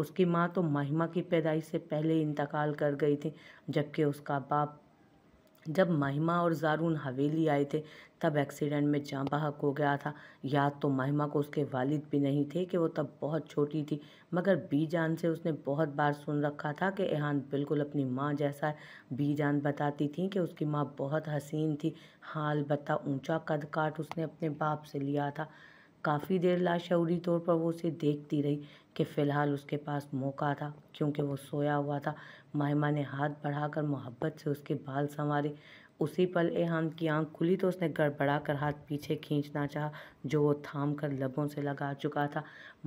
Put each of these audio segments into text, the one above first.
उसकी माँ तो महिमा की पैदाइश से पहले इंतकाल कर गई थी जबकि उसका बाप जब महिमा और जारून हवेली आए थे तब एक्सीडेंट में जाँ बहक हो गया था याद तो महिमा को उसके वालिद भी नहीं थे कि वो तब बहुत छोटी थी मगर बी जान से उसने बहुत बार सुन रखा था कि एहान बिल्कुल अपनी माँ जैसा है बी जान बताती थी कि उसकी माँ बहुत हसीन थी हाल बता ऊँचा कद काट उसने अपने बाप से लिया था काफ़ी देर लाशरी तौर पर वो उसे देखती रही कि फ़िलहाल उसके पास मौका था क्योंकि वो सोया हुआ था माहिमा ने हाथ बढ़ाकर मोहब्बत से उसके बाल संवारे उसी पल एहान की आंख खुली तो उसने गड़बड़ा कर हाथ पीछे खींचना चाहा जो वो थाम कर लबों से लगा चुका था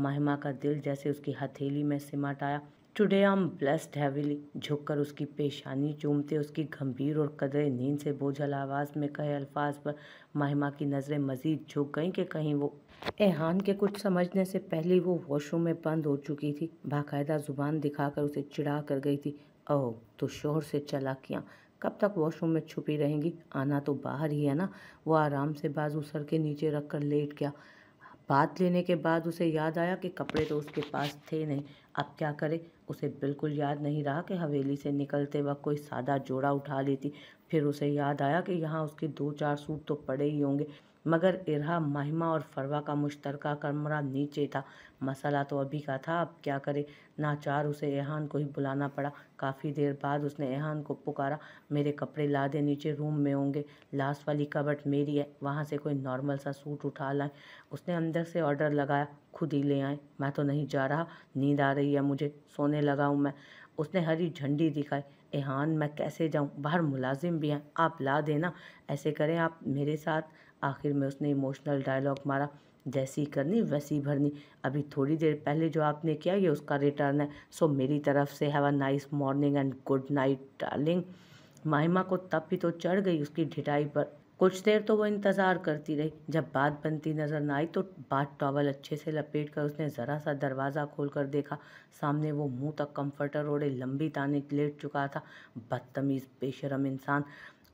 माहिमा का दिल जैसे उसकी हथेली में सिमट आया टुडे आम ब्लस्ड हैविली झुककर उसकी पेशानी चूमते उसकी गंभीर और कदरे नींद से बोझल आवाज़ में कहे अल्फाज पर माहिमा की नज़रें मज़ीद झुक गईं कि कहीं वो एहान के कुछ समझने से पहले वो वॉशरूम में बंद हो चुकी थी बाकायदा ज़ुबान दिखाकर उसे चिड़ा कर गई थी ओह तो शोर से चला किया कब तक वॉशरूम में छुपी रहेंगी आना तो बाहर ही है ना वो आराम से बाजू सर के नीचे रख कर लेट गया बात लेने के बाद उसे याद आया कि कपड़े तो उसके पास थे नहीं अब क्या करे उसे बिल्कुल याद नहीं रहा कि हवेली से निकलते वक्त कोई सादा जोड़ा उठा लेती फिर उसे याद आया कि यहाँ उसके दो चार सूट तो पड़े ही होंगे मगर इरहा महिमा और फरवा का मुश्तरका कमरा नीचे था मसला तो अभी का था अब क्या करे नाचार उसे एहान को ही बुलाना पड़ा काफ़ी देर बाद उसने एहान को पुकारा मेरे कपड़े ला दे नीचे रूम में होंगे लास्ट वाली कबट मेरी है वहाँ से कोई नॉर्मल सा सूट उठा लाए उसने अंदर से ऑर्डर लगाया खुद ही ले आए मैं तो नहीं जा रहा नींद आ रही है मुझे सोने लगा हूँ मैं उसने हरी झंडी दिखाई एहान मैं कैसे जाऊँ बाहर मुलाजिम भी हैं आप ला देना ऐसे करें आप मेरे साथ आखिर में उसने इमोशनल डायलॉग मारा जैसी करनी वैसी भरनी अभी थोड़ी देर पहले जो आपने किया ये उसका रिटर्न है सो मेरी तरफ से have a nice morning and good night darling Mahima को तब भी तो चढ़ गई उसकी ढिटाई पर कुछ देर तो वो इंतज़ार करती रही जब बात बनती नज़र ना आई तो बात टॉवल अच्छे से लपेट कर उसने ज़रा सा दरवाज़ा खोल कर देखा सामने वो मुंह तक कंफर्टर ओढ़े लंबी ताने लेट चुका था बदतमीज़ बेशरम इंसान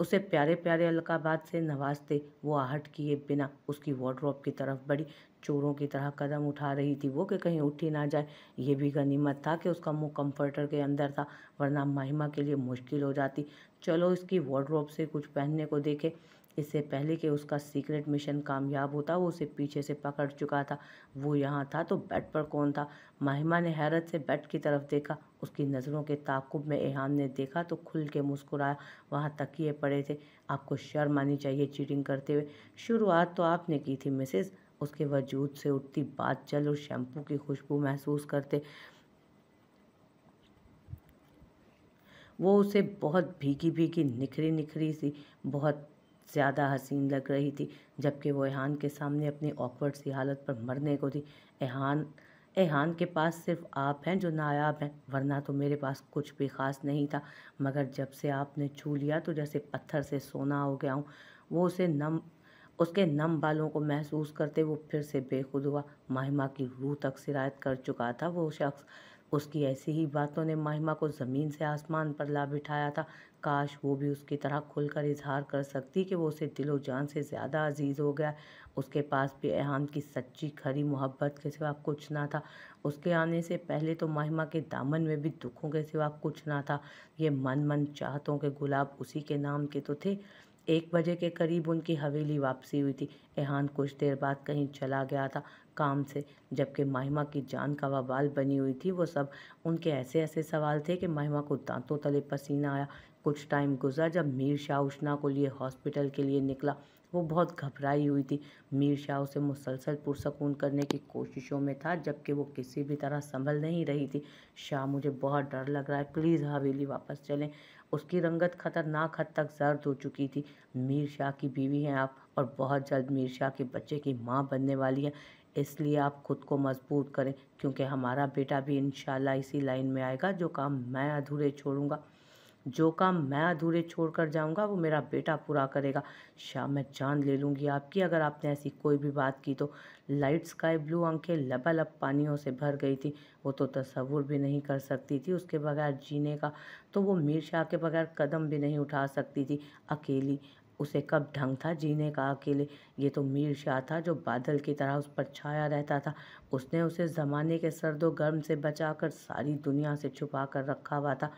उसे प्यारे प्यारे अलकाबाद से नवाजते वो आहट किए बिना उसकी वार्ड्रॉप की तरफ बड़ी चोरों की तरह कदम उठा रही थी वो कि कहीं उठी ना जाए ये भी गनीमत था कि उसका मुंह कंफर्टर के अंदर था वरना महिमा के लिए मुश्किल हो जाती चलो इसकी वार्ड्रॉप से कुछ पहनने को देखे इससे पहले कि उसका सीक्रेट मिशन कामयाब होता वो उसे पीछे से पकड़ चुका था वो यहाँ था तो बेड पर कौन था माहिमा ने हैरत से बेड की तरफ देखा उसकी नज़रों के ताकुब में एहान ने देखा तो खुल के मुस्कुराया वहाँ तकिए पड़े थे आपको शर्म आनी चाहिए चीटिंग करते हुए शुरुआत तो आपने की थी मिसेज़ उसके वजूद से उठती बात जल और शैम्पू की खुशबू महसूस करते वो उसे बहुत भीगी भीगी निखरी निखरी सी बहुत ज़्यादा हसीन लग रही थी जबकि वो एहान के सामने अपनी ऑकवर्ड सी हालत पर मरने को थी एहान एहान के पास सिर्फ आप हैं जो नायाब हैं वरना तो मेरे पास कुछ भी ख़ास नहीं था मगर जब से आपने छू लिया तो जैसे पत्थर से सोना हो गया हूँ वो उसे नम उसके नम बालों को महसूस करते वो फिर से बेखुद हुआ माहिमा की रूह तक शिरायत कर चुका था वो शख्स उसकी ऐसी ही बातों ने महिमा को ज़मीन से आसमान पर ला बिठाया था काश वो भी उसकी तरह खुलकर इजहार कर सकती कि वो उसे दिलो जान से ज़्यादा अजीज़ हो गया उसके पास भी एहान की सच्ची खरी मोहब्बत के सिवा कुछ ना था उसके आने से पहले तो महिमा के दामन में भी दुखों के सिवा कुछ ना था ये मन मन चाहतों के गुलाब उसी के नाम के तो थे एक बजे के करीब उनकी हवेली वापसी हुई थी एहान कुछ देर बाद कहीं चला गया था काम से जबकि महिमा की जान का बवाल बनी हुई थी वो सब उनके ऐसे ऐसे सवाल थे कि महिमा को दांतों तले पसीना आया कुछ टाइम गुजरा जब मीर शाह उष्णा को लिए हॉस्पिटल के लिए निकला वो बहुत घबराई हुई थी मीर शाह उसे मुसलसल पुरसकून करने की कोशिशों में था जबकि वो किसी भी तरह संभल नहीं रही थी शाह मुझे बहुत डर लग रहा है प्लीज़ हवेली वापस चलें उसकी रंगत खतरनाक हद तक जर्द हो चुकी थी मीर शाह की बीवी हैं आप और बहुत जल्द मीर शाह के बच्चे की माँ बनने वाली हैं इसलिए आप ख़ुद को मजबूत करें क्योंकि हमारा बेटा भी इन इसी लाइन में आएगा जो काम मैं अधूरे छोड़ूंगा जो काम मैं अधूरे छोड़ कर जाऊँगा वो मेरा बेटा पूरा करेगा शाम मैं जान ले लूँगी आपकी अगर आपने ऐसी कोई भी बात की तो लाइट स्काई ब्लू आंखें लबालब पानियों से भर गई थी वो तो तस्वुर भी नहीं कर सकती थी उसके बगैर जीने का तो वो मीर शाह के बगैर कदम भी नहीं उठा सकती थी अकेली उसे कब ढंग था जीने का अकेले ये तो मीर शाह था जो बादल की तरह उस पर छाया रहता था उसने उसे ज़माने के सर्दो गर्म से बचाकर सारी दुनिया से छुपा कर रखा हुआ था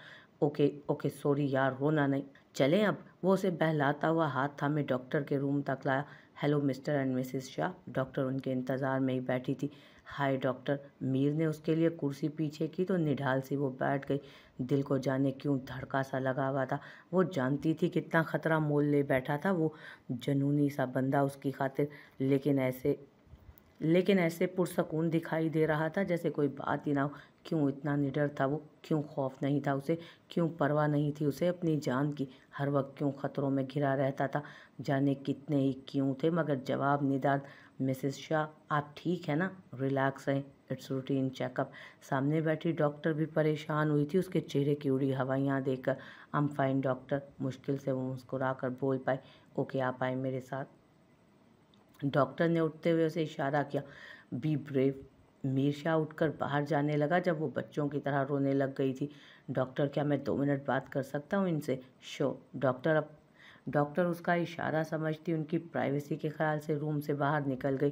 ओके ओके सॉरी यार होना नहीं चलें अब वो उसे बहलाता हुआ हाथ थामे डॉक्टर के रूम तक लाया hello mister and missus Shah doctor उनके इंतज़ार में ही बैठी थी हाय डॉक्टर मीर ने उसके लिए कुर्सी पीछे की तो निढाल सी वो बैठ गई दिल को जाने क्यों धड़का सा लगा हुआ था वो जानती थी कितना ख़तरा मोल ले बैठा था वो जनूनी सा बंदा उसकी खातिर लेकिन ऐसे लेकिन ऐसे पुरसकून दिखाई दे रहा था जैसे कोई बात ही ना हो क्यों इतना निडर था वो क्यों खौफ नहीं था उसे क्यों परवाह नहीं थी उसे अपनी जान की हर वक्त क्यों ख़तरों में घिरा रहता था जाने कितने ही क्यों थे मगर जवाब निदान मिसेस शाह आप ठीक है ना रिलैक्स हैं इट्स रूटीन चेकअप सामने बैठी डॉक्टर भी परेशान हुई थी उसके चेहरे की उड़ी हवाइयाँ देखकर आम फाइन डॉक्टर मुश्किल से वो मुस्कुरा कर बोल पाए ओके आप आए मेरे साथ डॉक्टर ने उठते हुए उसे इशारा किया बी ब्रेव मीर शाह उठकर बाहर जाने लगा जब वो बच्चों की तरह रोने लग गई थी डॉक्टर क्या मैं दो मिनट बात कर सकता हूँ इनसे शो डॉक्टर अब डॉक्टर उसका इशारा समझती उनकी प्राइवेसी के ख्याल से रूम से बाहर निकल गई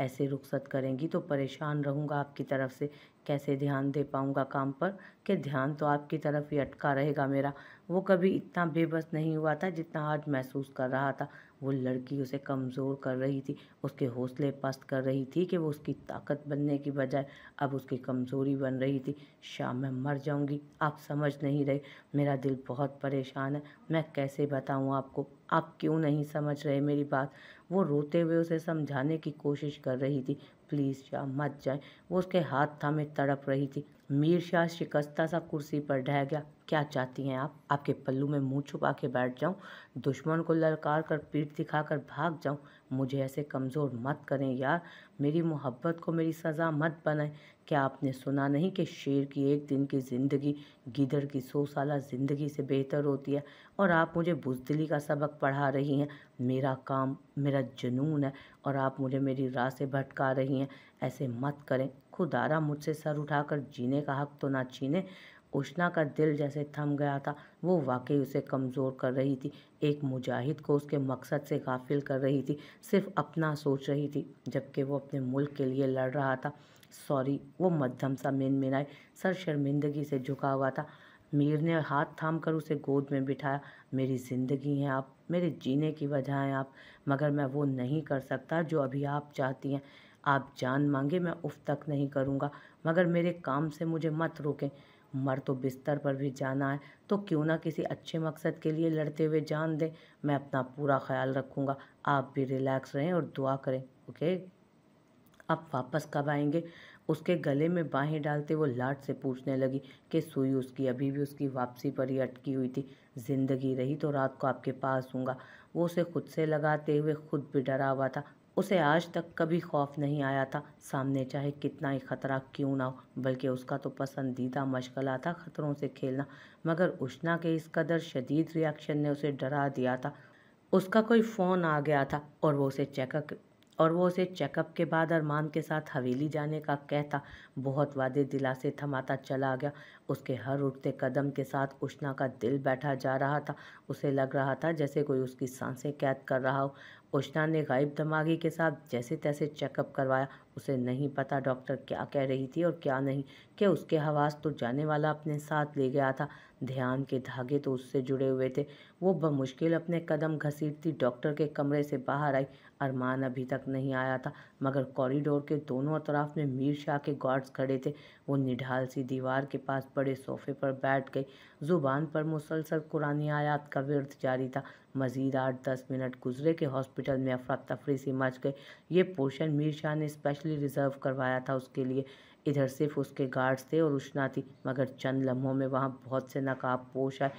ऐसे रुखसत करेंगी तो परेशान रहूँगा आपकी तरफ से कैसे ध्यान दे पाऊँगा काम पर कि ध्यान तो आपकी तरफ ही अटका रहेगा मेरा वो कभी इतना बेबस नहीं हुआ था जितना आज महसूस कर रहा था वो लड़की उसे कमज़ोर कर रही थी उसके हौसले पस्त कर रही थी कि वो उसकी ताकत बनने की बजाय अब उसकी कमज़ोरी बन रही थी शाम मैं मर जाऊंगी आप समझ नहीं रहे मेरा दिल बहुत परेशान है मैं कैसे बताऊं आपको आप क्यों नहीं समझ रहे मेरी बात वो रोते हुए उसे समझाने की कोशिश कर रही थी प्लीज़ शाह मत जाए वो उसके हाथ थामे तड़प रही थी मीर शाह शिकस्ता सा कुर्सी पर ढह गया क्या चाहती हैं आप आपके पल्लू में मुंह छुपा के बैठ जाऊं दुश्मन को ललकार कर पीठ दिखाकर भाग जाऊं मुझे ऐसे कमज़ोर मत करें यार मेरी मोहब्बत को मेरी सज़ा मत बनाएं क्या आपने सुना नहीं कि शेर की एक दिन की ज़िंदगी गिदड़ की सौ साल ज़िंदगी से बेहतर होती है और आप मुझे बुजदिली का सबक पढ़ा रही हैं मेरा काम मेरा जुनून है और आप मुझे मेरी राह से भटका रही हैं ऐसे मत करें खुदारा मुझसे सर उठाकर जीने का हक तो ना छीने उष्णा का दिल जैसे थम गया था वो वाकई उसे कमज़ोर कर रही थी एक मुजाहिद को उसके मकसद से गाफिल कर रही थी सिर्फ अपना सोच रही थी जबकि वो अपने मुल्क के लिए लड़ रहा था सॉरी वो मध्यम सा मिन मिनाए सर शर्मिंदगी से झुका हुआ था मीर ने हाथ थाम कर उसे गोद में बिठाया मेरी ज़िंदगी हैं आप मेरे जीने की वजह हैं आप मगर मैं वो नहीं कर सकता जो अभी आप चाहती हैं आप जान मांगे मैं उफ तक नहीं करूँगा मगर मेरे काम से मुझे मत रोकें मर तो बिस्तर पर भी जाना है तो क्यों ना किसी अच्छे मकसद के लिए लड़ते हुए जान दें मैं अपना पूरा ख्याल रखूँगा आप भी रिलैक्स रहें और दुआ करें ओके आप वापस कब आएंगे उसके गले में बाहें डालते वो लाट से पूछने लगी कि सुई उसकी अभी भी उसकी वापसी पर ही अटकी हुई थी ज़िंदगी रही तो रात को आपके पास हूँगा वो उसे खुद से लगाते हुए खुद भी डरा हुआ था उसे आज तक कभी खौफ नहीं आया था सामने चाहे कितना ही खतरा क्यों ना हो बल्कि उसका तो पसंदीदा मशगला था खतरों से खेलना मगर उष्णा के इस कदर शदीद रिएक्शन ने उसे डरा दिया था उसका कोई फ़ोन आ गया था और वो उसे चेकअप और वो उसे चेकअप के बाद अरमान के साथ हवेली जाने का कहता बहुत वादे दिला से थमाता चला गया उसके हर उठते कदम के साथ उष्णा का दिल बैठा जा रहा था उसे लग रहा था जैसे कोई उसकी सांसें कैद कर रहा हो उष्णा ने गायब दमागी के साथ जैसे तैसे चेकअप करवाया उसे नहीं पता डॉक्टर क्या कह रही थी और क्या नहीं कि उसके हवास तो जाने वाला अपने साथ ले गया था ध्यान के धागे तो उससे जुड़े हुए थे वो बमुश्किल अपने कदम घसीटती डॉक्टर के कमरे से बाहर आई अरमान अभी तक नहीं आया था मगर कॉरिडोर के दोनों अतराफ में मीर शाह के गार्ड्स खड़े थे वो निढाल सी दीवार के पास बड़े सोफे पर बैठ गई ज़ुबान पर मुसलसल कुरानी आयात का व्यर्थ जारी था मज़ीद आठ दस मिनट गुजरे के हॉस्पिटल में अफरा तफरी सी मच गई ये पोर्शन मीर शाह ने स्पेशली रिज़र्व करवाया था उसके लिए इधर सिर्फ उसके गार्ड्स थे और उष्णा थी मगर चंद लम्हों में वहाँ बहुत से नकाब पोश आए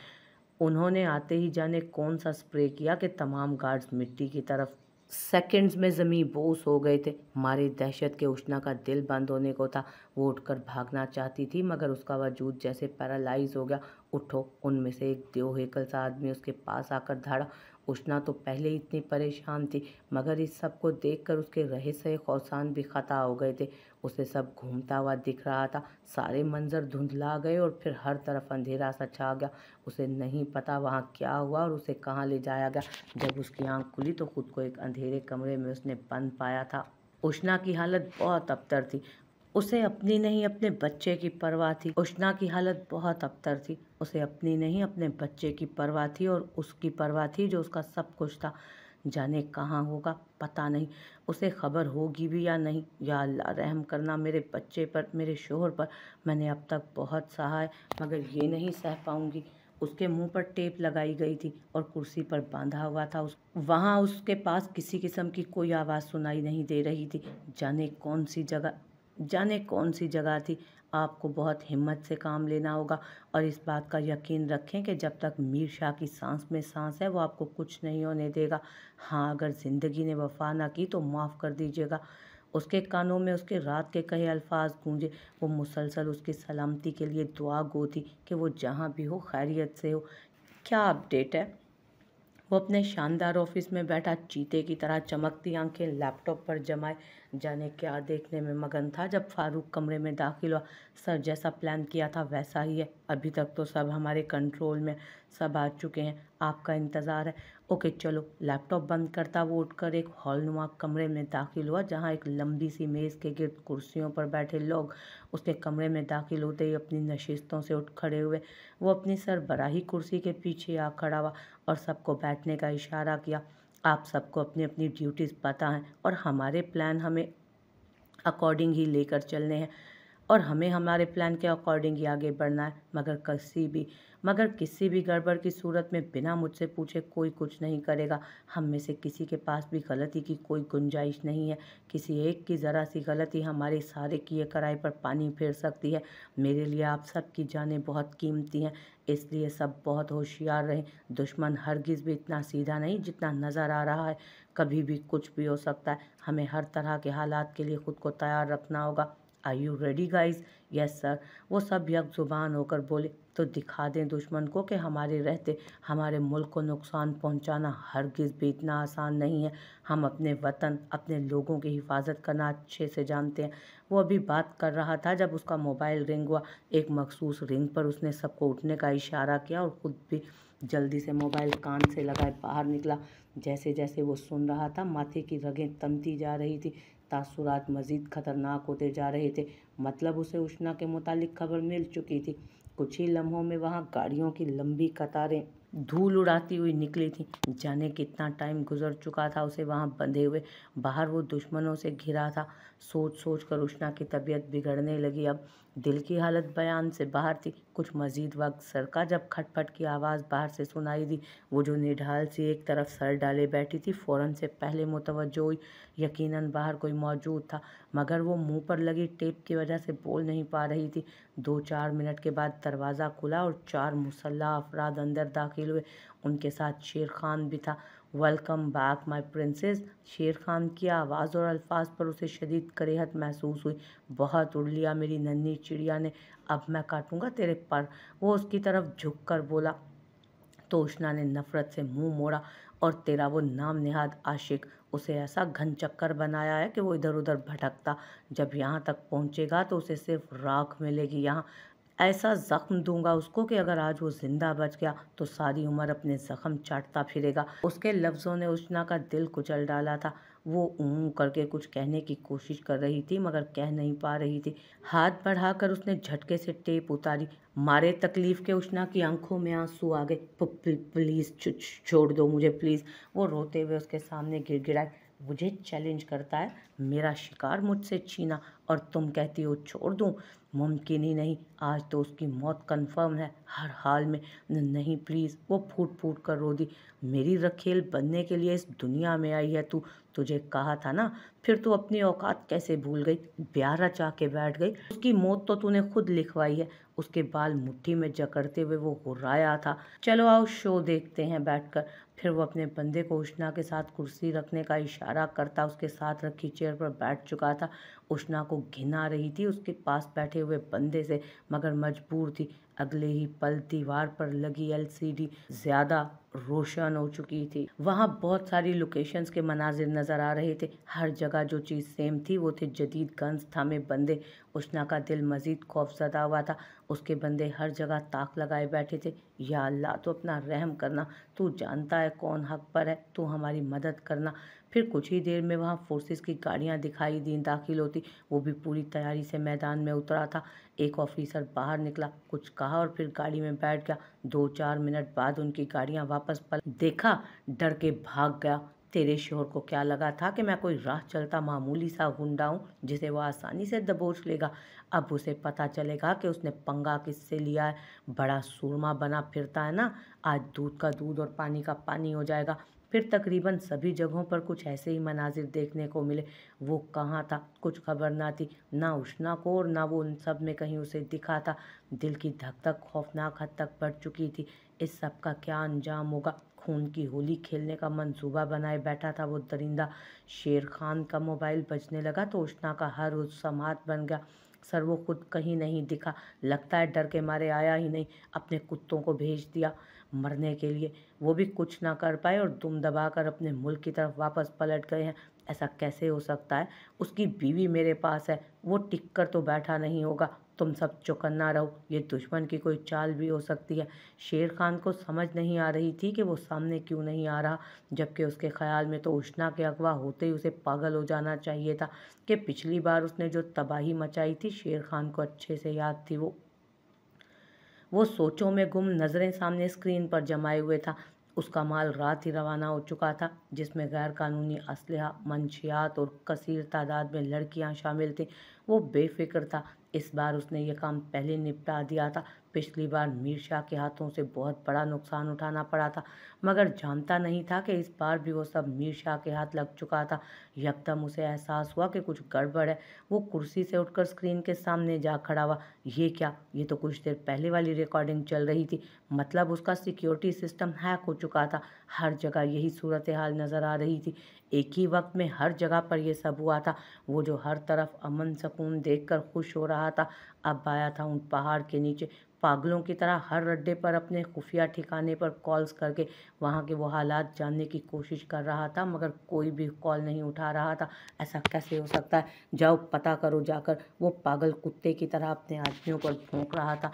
उन्होंने आते ही जाने कौन सा स्प्रे किया कि तमाम गार्ड्स मिट्टी की तरफ सेकंड्स में ज़मीन बोस हो गए थे मारे दहशत के उष्णा का दिल बंद होने को था वो उठकर भागना चाहती थी मगर उसका वजूद जैसे पैरालाइज हो गया उठो उनमें से एक देव सा आदमी उसके पास आकर धाड़ा उष्णा तो पहले ही इतनी परेशान थी मगर इस सब को देखकर उसके रहस्य खौसान भी खता हो गए थे उसे सब घूमता हुआ दिख रहा था सारे मंजर धुंधला गए और फिर हर तरफ अंधेरा सा छा गया उसे नहीं पता वहाँ क्या हुआ और उसे कहाँ ले जाया गया जब उसकी आँख खुली तो खुद को एक अंधेरे कमरे में उसने बंद पाया था उष्णा की हालत बहुत अबतर थी उसे अपनी नहीं अपने बच्चे की परवाह थी उष्णा की हालत बहुत अबतर थी उसे अपनी नहीं अपने बच्चे की परवाह थी और उसकी परवाह थी जो उसका सब कुछ था जाने कहाँ होगा पता नहीं उसे खबर होगी भी या नहीं या अल्लाह रहम करना मेरे बच्चे पर मेरे शोहर पर मैंने अब तक बहुत सहा है मगर ये नहीं सह पाऊँगी उसके मुंह पर टेप लगाई गई थी और कुर्सी पर बांधा हुआ था उस वहाँ उसके पास किसी किस्म की कोई आवाज़ सुनाई नहीं दे रही थी जाने कौन सी जगह जाने कौन सी जगह थी आपको बहुत हिम्मत से काम लेना होगा और इस बात का यकीन रखें कि जब तक मीर शाह की सांस में सांस है वो आपको कुछ नहीं होने देगा हाँ अगर ज़िंदगी ने वफा ना की तो माफ़ कर दीजिएगा उसके कानों में उसके रात के कहे अल्फाज गूंजे वो मुसलसल उसकी सलामती के लिए दुआ गो थी कि वो जहाँ भी हो खैरियत से हो क्या अपडेट है वो अपने शानदार ऑफिस में बैठा चीते की तरह चमकती आंखें लैपटॉप पर जमाए जाने क्या देखने में मगन था जब फारूक कमरे में दाखिल हुआ सर जैसा प्लान किया था वैसा ही है अभी तक तो सब हमारे कंट्रोल में सब आ चुके हैं आपका इंतज़ार है ओके चलो लैपटॉप बंद करता वो उठकर एक हॉलनुमा कमरे में दाखिल हुआ जहाँ एक लंबी सी मेज़ के गिर्द कुर्सियों पर बैठे लोग उसके कमरे में दाखिल होते ही अपनी नशिस्तों से उठ खड़े हुए वो अपनी बराही कुर्सी के पीछे आ खड़ा हुआ और सबको बैठने का इशारा किया आप सबको अपनी अपनी ड्यूटीज़ पता हैं और हमारे प्लान हमें अकॉर्डिंग ही लेकर चलने हैं और हमें हमारे प्लान के अकॉर्डिंग ही आगे बढ़ना है मगर किसी भी मगर किसी भी गड़बड़ की सूरत में बिना मुझसे पूछे कोई कुछ नहीं करेगा हम में से किसी के पास भी गलती की कोई गुंजाइश नहीं है किसी एक की ज़रा सी गलती हमारे सारे किए कराए पर पानी फेर सकती है मेरे लिए आप सब की जानें बहुत कीमती हैं इसलिए सब बहुत होशियार रहें दुश्मन हरगिज़ भी इतना सीधा नहीं जितना नज़र आ रहा है कभी भी कुछ भी हो सकता है हमें हर तरह के हालात के लिए ख़ुद को तैयार रखना होगा I you ready guys yes sir वो सब यक ज़ुबान होकर बोले तो दिखा दें दुश्मन को कि हमारे रहते हमारे मुल्क को नुकसान पहुंचाना हरगिज़ भी इतना आसान नहीं है हम अपने वतन अपने लोगों की हिफाजत करना अच्छे से जानते हैं वो अभी बात कर रहा था जब उसका मोबाइल रिंग हुआ एक मखसूस रिंग पर उसने सबको उठने का इशारा किया और ख़ुद भी जल्दी से मोबाइल कान से लगाए बाहर निकला जैसे जैसे वो सुन रहा था माथे की रगें तमती जा रही थी तासुरात मज़ीद ख़तरनाक होते जा रहे थे मतलब उसे उष्णा के मुतालिक खबर मिल चुकी थी कुछ ही लम्हों में वहाँ गाड़ियों की लंबी कतारें धूल उड़ाती हुई निकली थी जाने कितना टाइम गुजर चुका था उसे वहाँ बंधे हुए बाहर वो दुश्मनों से घिरा था सोच सोच कर उष्णा की तबीयत बिगड़ने लगी अब दिल की हालत बयान से बाहर थी कुछ मजीद वक्त सरका जब खटपट की आवाज़ बाहर से सुनाई दी वो जो निढाल सी एक तरफ सर डाले बैठी थी फ़ौरन से पहले मुतवजो हुई यकीनन बाहर कोई मौजूद था मगर वो मुंह पर लगी टेप की वजह से बोल नहीं पा रही थी दो चार मिनट के बाद दरवाज़ा खुला और चार मुसल्ह अफराद अंदर दाखिल हुए उनके साथ शेर खान भी था वेलकम बैक माय प्रिंसेस शेर खान की आवाज़ और अल्फाज पर उसे शदीद करेहत महसूस हुई बहुत उड़ लिया मेरी नन्ही चिड़िया ने अब मैं काटूंगा तेरे पर वो उसकी तरफ झुक कर बोला तोशना ने नफ़रत से मुंह मोड़ा और तेरा वो नाम नेहाद आशिक उसे ऐसा घन चक्कर बनाया है कि वो इधर उधर भटकता जब यहाँ तक पहुँचेगा तो उसे सिर्फ राख मिलेगी यहाँ ऐसा ज़ख्म दूंगा उसको कि अगर आज वो ज़िंदा बच गया तो सारी उम्र अपने ज़ख्म चाटता फिरेगा उसके लफ्ज़ों ने उष्णा का दिल कुचल डाला था वो ऊँ करके कुछ कहने की कोशिश कर रही थी मगर कह नहीं पा रही थी हाथ बढ़ाकर उसने झटके से टेप उतारी मारे तकलीफ़ के उष्णा की आंखों में आंसू आ गए प्लीज़ छोड़ दो मुझे प्लीज़ वो रोते हुए उसके सामने गिर गिराए मुझे चैलेंज करता है मेरा शिकार मुझसे छीना और तुम कहती हो छोड़ दूँ मुमकिन ही नहीं आज तो उसकी मौत कन्फर्म है हर हाल में नहीं प्लीज़ वो फूट फूट कर रो दी मेरी रखेल बनने के लिए इस दुनिया में आई है तू तुझे कहा था ना फिर तू अपनी औकात कैसे भूल गई ब्यारा चाह के बैठ गई उसकी मौत तो तूने खुद लिखवाई है उसके बाल मुट्ठी में जकड़ते हुए वो घुर्राया था चलो आओ शो देखते हैं बैठकर फिर वो अपने बंदे को उष्णा के साथ कुर्सी रखने का इशारा करता उसके साथ रखी चेयर पर बैठ चुका था उष्णा को घिना रही थी उसके पास बैठे लटके हुए बंदे से मगर मजबूर थी अगले ही पल दीवार पर लगी एलसीडी ज्यादा रोशन हो चुकी थी वहाँ बहुत सारी लोकेशंस के मनाजिर नज़र आ रहे थे हर जगह जो चीज़ सेम थी वो थे जदीद गन्स थामे बंदे उष्णा का दिल मजीद खौफ सदा हुआ था उसके बंदे हर जगह ताक लगाए बैठे थे या अल्लाह तो अपना रहम करना तू जानता है कौन हक पर है तू हमारी मदद करना फिर कुछ ही देर में वहाँ फोर्सेस की गाड़ियाँ दिखाई दी दाखिल होती वो भी पूरी तैयारी से मैदान में उतरा था एक ऑफिसर बाहर निकला कुछ कहा और फिर गाड़ी में बैठ गया दो चार मिनट बाद उनकी गाड़ियाँ वापस पल देखा डर के भाग गया तेरे शोर को क्या लगा था कि मैं कोई राह चलता मामूली सा गुंडा हूँ जिसे वह आसानी से दबोच लेगा अब उसे पता चलेगा कि उसने पंगा किससे लिया है बड़ा सूरमा बना फिरता है ना आज दूध का दूध और पानी का पानी हो जाएगा फिर तकरीबन सभी जगहों पर कुछ ऐसे ही मनाजिर देखने को मिले वो कहाँ था कुछ खबर ना थी ना उष्णा को और ना वो उन सब में कहीं उसे दिखा था दिल की धक धक खौफनाक हद तक बढ़ चुकी थी इस सब का क्या अंजाम होगा खून की होली खेलने का मंसूबा बनाए बैठा था वो दरिंदा शेर खान का मोबाइल बजने लगा तो उष्णा का हर समात बन गया सर वो खुद कहीं नहीं दिखा लगता है डर के मारे आया ही नहीं अपने कुत्तों को भेज दिया मरने के लिए वो भी कुछ ना कर पाए और दुम दबा कर अपने मुल्क की तरफ वापस पलट गए हैं ऐसा कैसे हो सकता है उसकी बीवी मेरे पास है वो टिक कर तो बैठा नहीं होगा तुम सब चौकन्ना रहो ये दुश्मन की कोई चाल भी हो सकती है शेर खान को समझ नहीं आ रही थी कि वो सामने क्यों नहीं आ रहा जबकि उसके ख्याल में तो उष्णा के अगवा होते ही उसे पागल हो जाना चाहिए था कि पिछली बार उसने जो तबाही मचाई थी शेर खान को अच्छे से याद थी वो वो सोचों में गुम नज़रें सामने स्क्रीन पर जमाए हुए था उसका माल रात ही रवाना हो चुका था जिसमें गैर कानूनी असलहा मंशियात और कसीर तादाद में लड़कियां शामिल थीं वो बेफिक्र था इस बार उसने ये काम पहले निपटा दिया था पिछली बार मीर शाह के हाथों से बहुत बड़ा नुकसान उठाना पड़ा था मगर जानता नहीं था कि इस बार भी वो सब मीर शाह के हाथ लग चुका था यकदम उसे एहसास हुआ कि कुछ गड़बड़ है वो कुर्सी से उठकर स्क्रीन के सामने जा खड़ा हुआ ये क्या ये तो कुछ देर पहले वाली रिकॉर्डिंग चल रही थी मतलब उसका सिक्योरिटी सिस्टम हैक हो चुका था हर जगह यही सूरत हाल नज़र आ रही थी एक ही वक्त में हर जगह पर यह सब हुआ था वो जो हर तरफ अमन देख देखकर खुश हो रहा था अब आया था उन पहाड़ के नीचे पागलों की तरह हर अड्डे पर अपने खुफिया ठिकाने पर कॉल्स करके वहाँ के वो हालात जानने की कोशिश कर रहा था मगर कोई भी कॉल नहीं उठा रहा था ऐसा कैसे हो सकता है जाओ पता करो जाकर वो पागल कुत्ते की तरह अपने आदमियों पर भोंक रहा था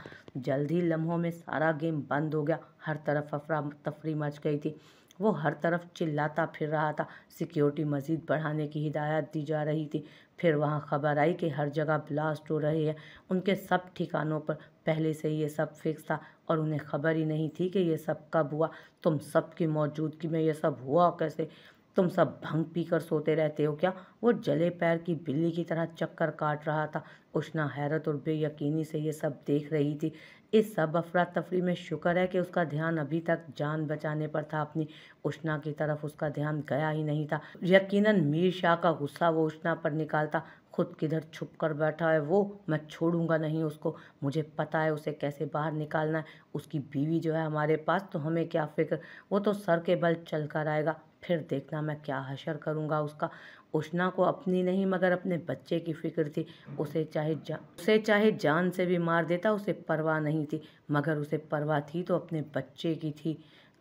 जल्द ही लम्हों में सारा गेम बंद हो गया हर तरफ अफरा तफरी मच गई थी वो हर तरफ चिल्लाता फिर रहा था सिक्योरिटी मज़ीद बढ़ाने की हिदायत दी जा रही थी फिर वहाँ खबर आई कि हर जगह ब्लास्ट हो रहे हैं उनके सब ठिकानों पर पहले से ये सब फिक्स था और उन्हें खबर ही नहीं थी कि ये सब कब हुआ तुम सब की मौजूदगी में ये सब हुआ कैसे तुम सब भंग पीकर सोते रहते हो क्या वो जले पैर की बिल्ली की तरह चक्कर काट रहा था उष्णा हैरत और बेयकीनी से ये सब देख रही थी इस सब अफरा तफरी में शुक्र है कि उसका ध्यान अभी तक जान बचाने पर था अपनी उष्णा की तरफ उसका ध्यान गया ही नहीं था यकीनन मीर शाह का गुस्सा वो उष्णा पर निकालता खुद किधर छुप कर बैठा है वो मैं छोड़ूंगा नहीं उसको मुझे पता है उसे कैसे बाहर निकालना है उसकी बीवी जो है हमारे पास तो हमें क्या फिक्र वो तो सर के बल चल कर आएगा फिर देखना मैं क्या हशर करूँगा उसका उष्णा को अपनी नहीं मगर अपने बच्चे की फिक्र थी उसे चाहे जा उसे चाहे जान से भी मार देता उसे परवाह नहीं थी मगर उसे परवाह थी तो अपने बच्चे की थी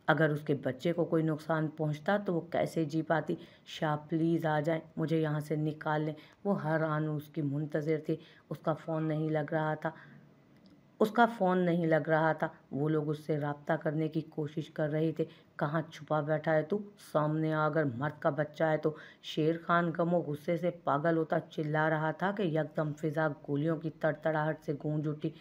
अगर उसके बच्चे को कोई नुकसान पहुंचता तो वो कैसे जी पाती शाह प्लीज़ आ जाए मुझे यहाँ से निकाल लें वो हर आन उसकी मुंतजिर थी उसका फ़ोन नहीं लग रहा था उसका फ़ोन नहीं लग रहा था वो लोग उससे रबता करने की कोशिश कर रहे थे कहाँ छुपा बैठा है तू सामने आ अगर मर्द का बच्चा है तो शेर खान गमो गुस्से से पागल होता चिल्ला रहा था कि यकदम फिजा गोलियों की तड़तड़ाहट से गूंज उठी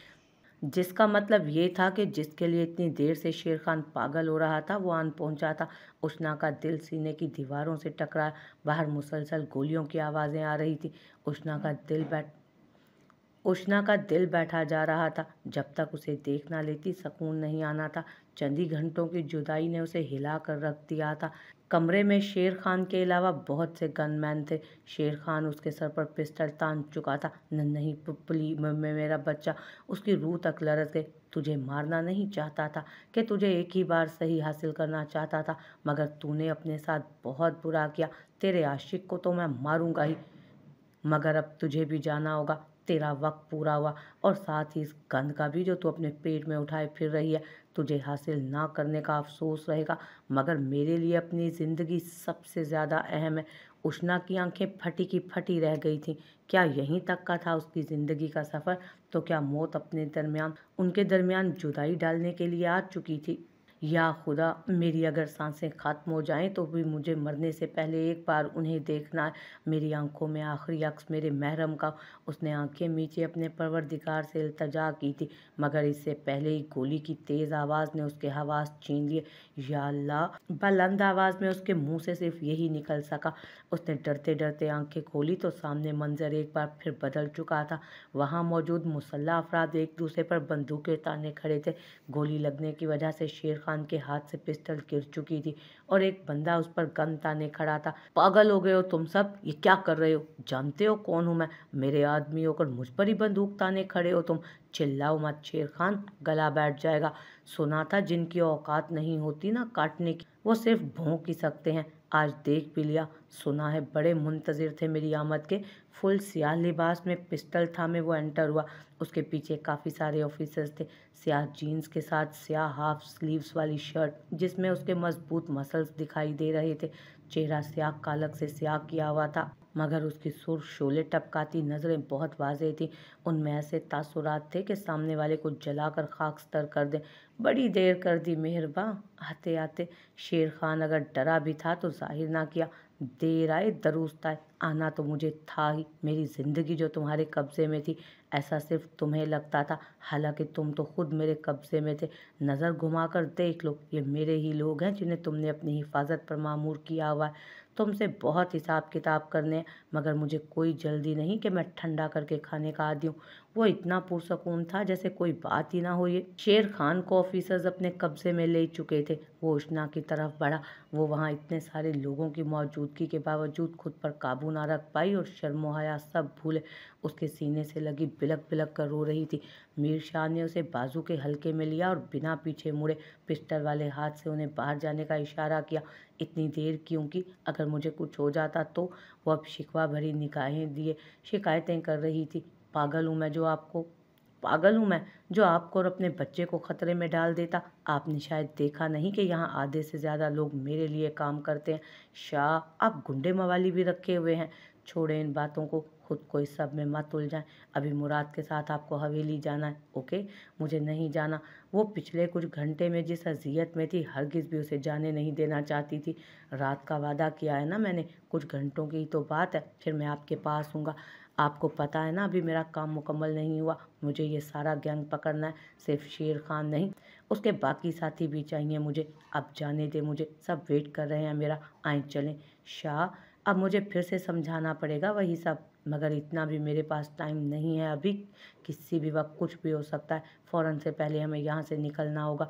जिसका मतलब ये था कि जिसके लिए इतनी देर से शेर खान पागल हो रहा था वो आन पहुंचा था उष्णा का दिल सीने की दीवारों से टकरा बाहर मुसलसल गोलियों की आवाज़ें आ रही थी उष्णा का दिल बैठ उष्णा का दिल बैठा जा रहा था जब तक उसे देख ना लेती सुकून नहीं आना था चंदी घंटों की जुदाई ने उसे हिला कर रख दिया था कमरे में शेर खान के अलावा बहुत से गनमैन थे शेर खान उसके सर पर पिस्टल तान चुका था न नहीं पुपली मेरा बच्चा उसकी रूह तक लरस गई तुझे मारना नहीं चाहता था कि तुझे एक ही बार सही हासिल करना चाहता था मगर तूने अपने साथ बहुत बुरा किया तेरे आशिक को तो मैं मारूंगा ही मगर अब तुझे भी जाना होगा तेरा वक्त पूरा हुआ और साथ ही इस गंद का भी जो तू अपने पेट में उठाए फिर रही है तुझे हासिल ना करने का अफसोस रहेगा मगर मेरे लिए अपनी ज़िंदगी सबसे ज़्यादा अहम है उष्णा की आंखें फटी की फटी रह गई थीं क्या यहीं तक का था उसकी ज़िंदगी का सफ़र तो क्या मौत अपने दरमियान उनके दरमियान जुदाई डालने के लिए आ चुकी थी या खुदा मेरी अगर सांसें ख़त्म हो जाएं तो भी मुझे मरने से पहले एक बार उन्हें देखना मेरी आंखों में आखिरी अक्स मेरे महरम का उसने आंखें मीचे अपने परवरदिगार से अल्तजा की थी मगर इससे पहले ही गोली की तेज़ आवाज़ ने उसके हवास छीन लिए या बुलंद आवाज़ में उसके मुँह से सिर्फ यही निकल सका उसने डरते डरते आँखें खोली तो सामने मंजर एक बार फिर बदल चुका था वहाँ मौजूद मुसल्ह अफराद एक दूसरे पर बंदूकें ताने खड़े थे गोली लगने की वजह से शेर खान खान के हाथ से पिस्टल गिर चुकी थी और एक बंदा उस पर गन ताने खड़ा था पागल हो गए हो तुम सब ये क्या कर रहे हो जानते हो कौन हूँ मैं मेरे आदमी होकर मुझ पर ही बंदूक ताने खड़े हो तुम चिल्लाओ मत शेर खान गला बैठ जाएगा सुना था जिनकी औकात नहीं होती ना काटने की वो सिर्फ भोंक ही सकते हैं आज देख भी लिया सुना है बड़े मुंतज़िर थे मेरी आमद के फुल सियाह लिबास में पिस्टल था मैं वो एंटर हुआ उसके पीछे काफ़ी सारे ऑफिसर्स थे सियाह जीन्स के साथ सियाह हाफ स्लीव्स वाली शर्ट जिसमें उसके मजबूत मसल्स दिखाई दे रहे थे चेहरा स्याग कालक से स्याक किया हुआ था मगर उसकी सुर शोले टपकाती नज़रें बहुत वाजे थी उनमें ऐसे तासुरात थे कि सामने वाले को जलाकर खाक स्तर कर दें बड़ी देर कर दी मेहरबा आते आते शेर खान अगर डरा भी था तो जाहिर ना किया देर आए दरुस्त आए आना तो मुझे था ही मेरी ज़िंदगी जो तुम्हारे कब्ज़े में थी ऐसा सिर्फ तुम्हें लगता था हालांकि तुम तो खुद मेरे कब्ज़े में थे नज़र घुमा कर देख लो ये मेरे ही लोग हैं जिन्हें तुमने अपनी हिफाजत पर मामूर किया हुआ है तुमसे बहुत हिसाब किताब करने मगर मुझे कोई जल्दी नहीं कि मैं ठंडा करके खाने का आदि हूँ वो इतना पुरसकून था जैसे कोई बात ही ना हुई शेर खान को ऑफिसर्स अपने कब्जे में ले चुके थे वो उष्णा की तरफ बढ़ा वो वहाँ इतने सारे लोगों की मौजूदगी के बावजूद खुद पर काबू ना रख पाई और शर्मोहया सब भूले उसके सीने से लगी बिलक बिलक कर रो रही थी मीर शाह ने उसे बाजू के हल्के में लिया और बिना पीछे मुड़े पिस्टल वाले हाथ से उन्हें बाहर जाने का इशारा किया इतनी देर क्योंकि अगर मुझे कुछ हो जाता तो वो अब शिकवा भरी निकाहें दिए शिकायतें कर रही थी पागल हूँ मैं जो आपको पागल हूँ मैं जो आपको और अपने बच्चे को ख़तरे में डाल देता आपने शायद देखा नहीं कि यहाँ आधे से ज़्यादा लोग मेरे लिए काम करते हैं शाह आप गुंडे मवाली भी रखे हुए हैं छोड़े इन बातों को खुद को इस सब में मत उलझाएं अभी मुराद के साथ आपको हवेली जाना है ओके मुझे नहीं जाना वो पिछले कुछ घंटे में जिस अजियत में थी हरगिज़ भी उसे जाने नहीं देना चाहती थी रात का वादा किया है ना मैंने कुछ घंटों की तो बात है फिर मैं आपके पास हूँगा आपको पता है ना अभी मेरा काम मुकम्मल नहीं हुआ मुझे ये सारा गैंग पकड़ना है सिर्फ शेर खान नहीं उसके बाकी साथी भी चाहिए मुझे अब जाने दे मुझे सब वेट कर रहे हैं मेरा आए चलें शाह अब मुझे फिर से समझाना पड़ेगा वही सब मगर इतना भी मेरे पास टाइम नहीं है अभी किसी भी वक्त कुछ भी हो सकता है फ़ौरन से पहले हमें यहाँ से निकलना होगा